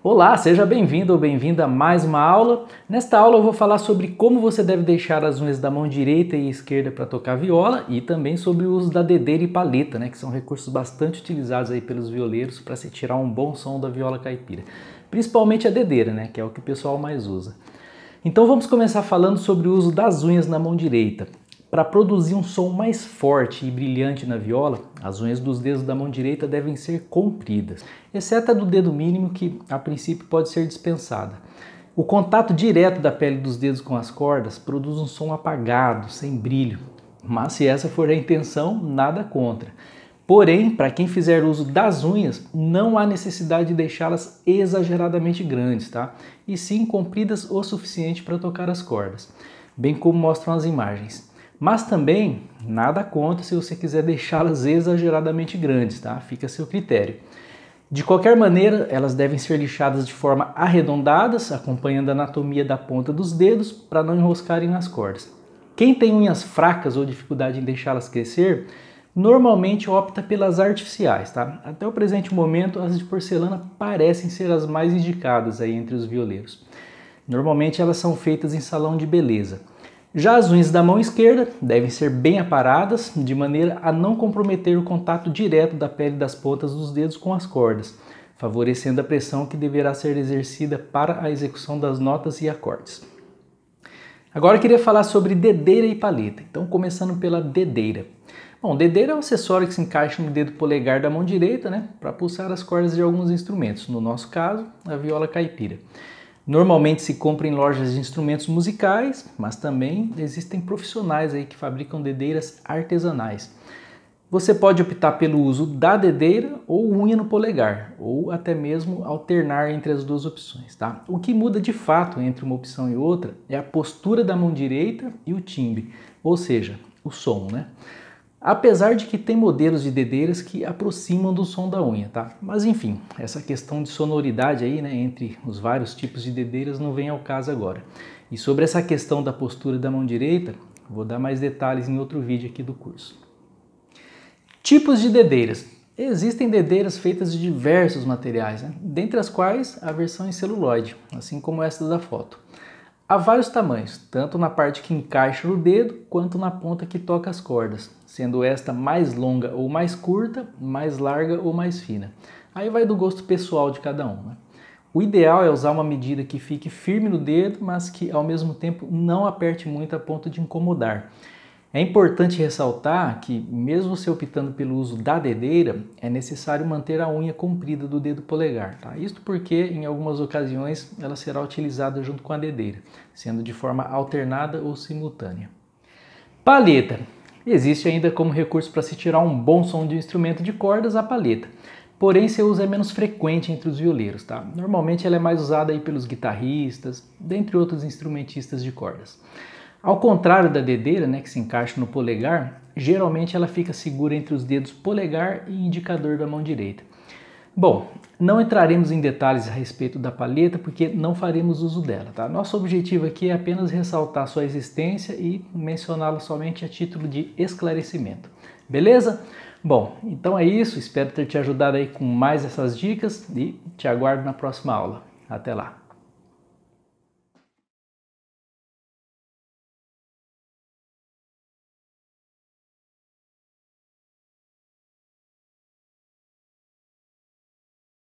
Olá, seja bem-vindo ou bem-vinda a mais uma aula. Nesta aula eu vou falar sobre como você deve deixar as unhas da mão direita e esquerda para tocar viola e também sobre o uso da dedeira e paleta, né, que são recursos bastante utilizados aí pelos violeiros para se tirar um bom som da viola caipira. Principalmente a dedeira, né, que é o que o pessoal mais usa. Então vamos começar falando sobre o uso das unhas na mão direita. Para produzir um som mais forte e brilhante na viola, as unhas dos dedos da mão direita devem ser compridas, exceto a do dedo mínimo, que a princípio pode ser dispensada. O contato direto da pele dos dedos com as cordas produz um som apagado, sem brilho, mas se essa for a intenção, nada contra. Porém, para quem fizer uso das unhas, não há necessidade de deixá-las exageradamente grandes, tá? E sim compridas o suficiente para tocar as cordas, bem como mostram as imagens. Mas também, nada conta se você quiser deixá-las exageradamente grandes, tá? Fica a seu critério. De qualquer maneira, elas devem ser lixadas de forma arredondadas, acompanhando a anatomia da ponta dos dedos para não enroscarem nas cordas. Quem tem unhas fracas ou dificuldade em deixá-las crescer, normalmente opta pelas artificiais, tá? Até o presente momento, as de porcelana parecem ser as mais indicadas aí entre os violeiros. Normalmente elas são feitas em salão de beleza. Já as unhas da mão esquerda devem ser bem aparadas, de maneira a não comprometer o contato direto da pele das pontas dos dedos com as cordas, favorecendo a pressão que deverá ser exercida para a execução das notas e acordes. Agora eu queria falar sobre dedeira e paleta. Então, começando pela dedeira. Bom, dedeira é um acessório que se encaixa no dedo polegar da mão direita, né, para pulsar as cordas de alguns instrumentos, no nosso caso, a viola caipira. Normalmente se compra em lojas de instrumentos musicais, mas também existem profissionais aí que fabricam dedeiras artesanais. Você pode optar pelo uso da dedeira ou unha no polegar, ou até mesmo alternar entre as duas opções, tá? O que muda de fato entre uma opção e outra é a postura da mão direita e o timbre, ou seja, o som, né? Apesar de que tem modelos de dedeiras que aproximam do som da unha, tá? Mas enfim, essa questão de sonoridade aí, né, entre os vários tipos de dedeiras não vem ao caso agora. E sobre essa questão da postura da mão direita, vou dar mais detalhes em outro vídeo aqui do curso. Tipos de dedeiras. Existem dedeiras feitas de diversos materiais, né? dentre as quais a versão em celuloide, assim como essa da foto. Há vários tamanhos, tanto na parte que encaixa o dedo quanto na ponta que toca as cordas, sendo esta mais longa ou mais curta, mais larga ou mais fina. Aí vai do gosto pessoal de cada um. Né? O ideal é usar uma medida que fique firme no dedo, mas que ao mesmo tempo não aperte muito a ponto de incomodar. É importante ressaltar que, mesmo você optando pelo uso da dedeira, é necessário manter a unha comprida do dedo polegar. Tá? Isto porque, em algumas ocasiões, ela será utilizada junto com a dedeira, sendo de forma alternada ou simultânea. Paleta. Existe ainda como recurso para se tirar um bom som de um instrumento de cordas a paleta. Porém, seu uso é menos frequente entre os violeiros. Tá? Normalmente ela é mais usada aí pelos guitarristas, dentre outros instrumentistas de cordas. Ao contrário da dedeira, né, que se encaixa no polegar, geralmente ela fica segura entre os dedos polegar e indicador da mão direita. Bom, não entraremos em detalhes a respeito da paleta porque não faremos uso dela, tá? Nosso objetivo aqui é apenas ressaltar sua existência e mencioná-la somente a título de esclarecimento. Beleza? Bom, então é isso, espero ter te ajudado aí com mais essas dicas e te aguardo na próxima aula. Até lá.